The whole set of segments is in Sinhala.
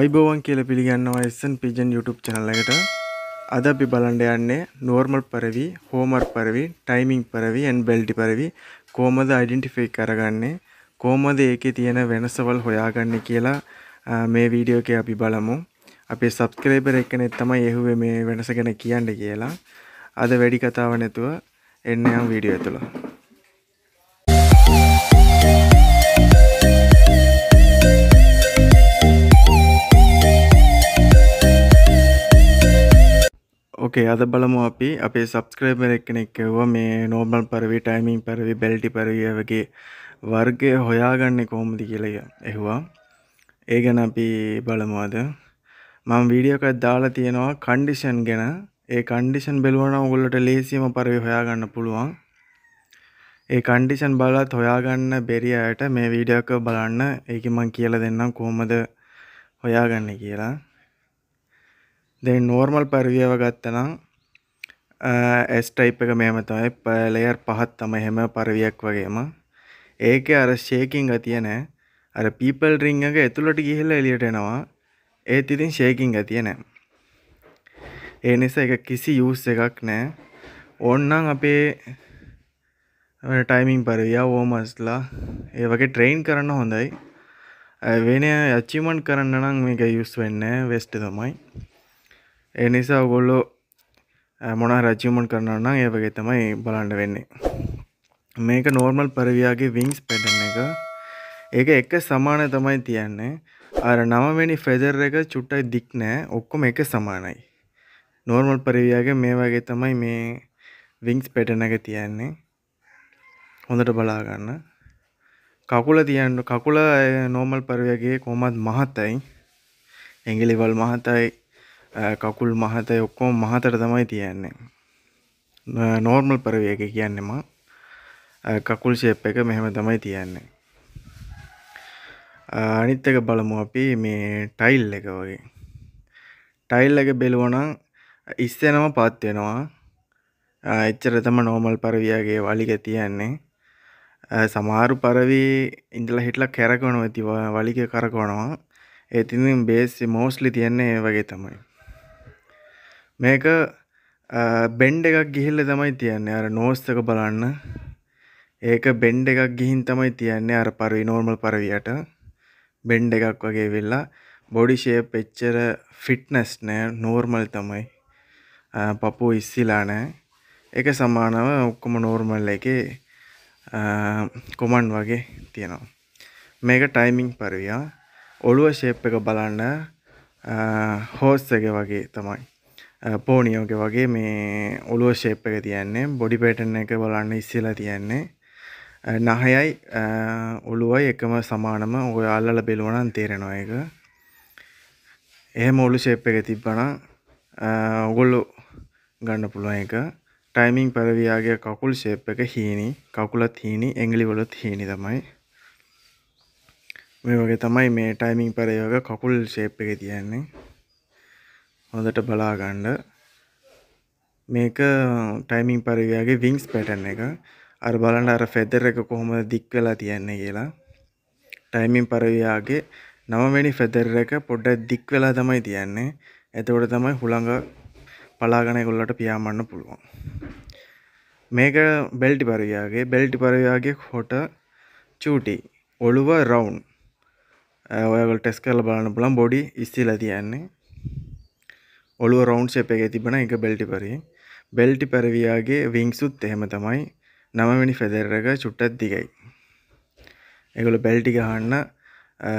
අයිබෝවන් කියල පිළිගන්නවා එස්සන් පිජන් YouTube චනල්ලකට අද අපි බලන්ඩ යන්නේ නෝර්මල් පරවි හෝමර් පරවි ටයිමිං පරවි ඇන් බෙල්ටි පරවි කෝමද අයිඩෙන්ටිෆයි කරගන්නේ කෝමද ඒකෙ තියෙන වෙනසවල් හොයාගන්න කියලා මේ වීඩියෝක අපි බලමු අපේ සබස්ක්‍රේබර් එකනෙ තමයි එහුවේ මේ වෙනස ගැන කියන්න කියලා අද වැඩි කතාව නැතුව එන්න යම් වීඩියෝ ඇතුළා ඕකේ අද බලමු අපි අපේ සබස්ක්‍රයිබර් එක්කෙනෙක් කිව්වා මේ නෝර්මල් පරිදි ටයිමින් පරිදි බෙල්ටි පරිදි වගේ වර්ගය හොයාගන්නේ කොහොමද කියලා එහුවා. ඒ ගැන අපි බලමු අද. මම වීඩියෝ එකක් දාලා තියෙනවා කන්ඩිෂන් ගැන. ඒ කන්ඩිෂන් බලවනම් ඔයගොල්ලන්ට ලේසියම පරිදි හොයාගන්න පුළුවන්. ඒ කන්ඩිෂන් බලලත් හොයාගන්න බැරි අයට මේ වීඩියෝ එක බලන්න. ඒකෙන් මම කියලා දෙන්නම් කොහොමද හොයාගන්නේ කියලා. දෙන් නෝර්මල් පරිදිව ගත්තනම් ඇස් ටයිප් එක මෙහෙම තමයි ලේයර් පහක් තමයි හැම පරිවියක් වගේම ඒකේ අර ෂේකින් ගතිය නැහැ අර පීපල් රින් එක ඇතුළට ගිහිල්ලා එළියට එනවා ඒත් ඉතින් ෂේකින් ගතිය නැහැ ඒ නිසා ඒක කිසි යූස් එකක් නැහැ ඕන්නම් අපේ ටයිමින් පරිවියා ඕමස්ලා ඒ වගේ ට්‍රේන් කරන්න හොඳයි වෙන අච්චිමන්ට් කරන්න නම් මේක යුස් වෙන්න වෙස්ට තමයි ඒ නිසා ඔගොල්ලෝ මොන රජියමන් කරනන්න ඒ වගේ තමයි බලන්ඩ වෙන්නේ මේක නෝර්මල් පරවියාගේ විංස් පැටන එක ඒක එක සමාන තමයි තියන්නේ අර නමවැනි ෆෙදර් එක චුට්ටයි දික් නෑ ඔක්කොම එක සමානයි නෝර්මල් පරවියාගේ මේ වගේ තමයි මේ විංස් පැටන එක තියන්නේ හොඳට බලාගන්න කකුල තියන්න කකුල නෝමල් පරවයාගේ කොමත් මහතයි ඇගිලිවල් මහතයි කකුල් මහත ඔක්කෝ මහතට තමයි තියන්නේ නෝර්මල් පරවය එක කියන්නෙම කකුල් ශේප් එක මෙහෙම තමයි තියන්නේ අනිත් එක බලමු අපි මේ ටයිල් එක වගේ ටයිල් එක බෙලුවනම් ඉස්සෙනම පාත් වෙනවා එච්චර තම නෝමල් පරවියගේ වලිග තියන්නේ සමහරු පරවි ඉඳලා හිටලා කැරකවනවා ඇති වලිග කරකවනවා ඒතින් බේස් මෝස්ලි තියන්නේ වගේ තමයි මේක බෙන්ඩ එකක් ගිහිල්ල තමයි තියන්නේ අර නෝස්තක බලන්න ඒක බෙන්ඩ එකක් ගිහින් තමයි තියන්නේ අර පරවි නෝර්මල් පරවියට බෙන්ඩ එකක් වගේ වෙල්ලා බොඩිෂය පෙච්චර ෆිට්නස් නෑ නෝර්මල් තමයි පපු ඉස්සිලා නෑ එක සමානව ඔක්කොම නෝර්මල් එක කොමන් වගේ තියෙනවා මේක ටයිමිං පරවියා ඔළුව ශේප් එක බලන්න හෝස්සක වගේ තමයි පෝනියෝක වගේ මේ ඔලුව ශේප් එක තියන්නේ බොඩි පේටන් එක බලන්න ඉස්සලා තියන්නේ නහයයි ඔළුවයි එකම සමානම ඔය අල්ලල බෙලුවනන් තේරෙනවා එක එහෙම ඔලු ශේප් එක තිබ්බන ඔගොල්ලු ගන්න පුළුවන් එක ටයිමිං පැරවයාගේ කකුල් ශේප් එක හීනි කකුලත් හීනි එංගලිවලොත් හීනි තමයි මේ වගේ තමයි මේ ටයිමිං පැරයෝග කකුල් ශේප් එක තියන්නේ හොඳට බලාගන්න මේක ටයිමින් පරිවයාගේ විංස් පැටන් එක අර බලන්න අර ෆෙදර එක කොහොම දික්වෙලා තියන්නේ කියලා ටයිමින් පරවයාගේ නමවැනි ෆෙදර එක පොඩ්ඩ දික්වෙලා තමයි තියන්නේ ඇතවට තමයි හුළඟ පලාගනයකොල්ලට පියාමන්න පුළුවන් මේක බෙල්ටි පරවයාගේ බෙල්ටි පරවයාගේ හොට චූටි ඔළුව රවුන් ඔයගල් ටෙස් කරල බලන්න පුළන් බොඩි ඉස්සිල තියන්නේ ඔලුව රවන්් ශප එක තිබන එක බෙල්ටි පරි බෙල්ටි පැරවයාගේ විංක්සුත් එහෙම තමයි නමවැනි ෆෙදරක චුට්ටත් දිගයි එගොල බෙල්ටි ගහන්න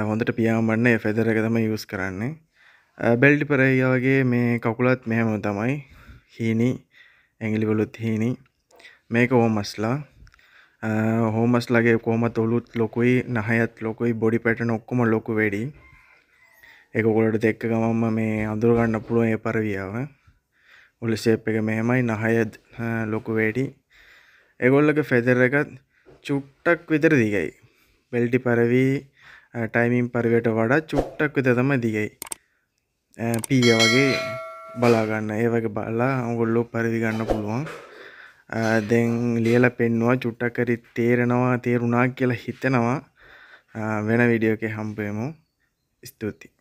හොඳට පියාමන්න ෆෙදරක තම යස් කරන්නේ බෙල්ටි පරයාගේ මේ කකුලත් මෙහෙම තමයි හීනි ඇගිලිවලුත් හීනි මේක ඕමස්ලා හෝමස්ලගේ කොමත් ඔලුත් ලොකුයි නහයත් ලොකුයි බොඩි පැට නොක්කොම ලොකු වැඩී එක කොලට දෙක්ක ගමම්ම මේ අඳුරගන්න පුළුවන් ඒ පරවියාව ඔල ශේප් එක මෙහෙමයි නහයත් ලොකු වේඩි ඒගොල්ලක ෆෙදර් එකත් චුට්ටක් විතර දිගයි බෙල්ටි පරවි ටයිමින් පරිවයට වඩා චුට්ටක් විතර තමයි දිගයි පීය වගේ බලා ගන්න ඒ වගේ බලලා ඔයගොල්ලෝ පරිවි ගන්න පුළුවන් දැන් ලියලා පෙන්නවා චුට්ටක් හරි තේරෙනවා තේරුණා කියලා හිතෙනවා වෙන වීඩියෝ එකේ හම්බ වෙමු ස්තුතියි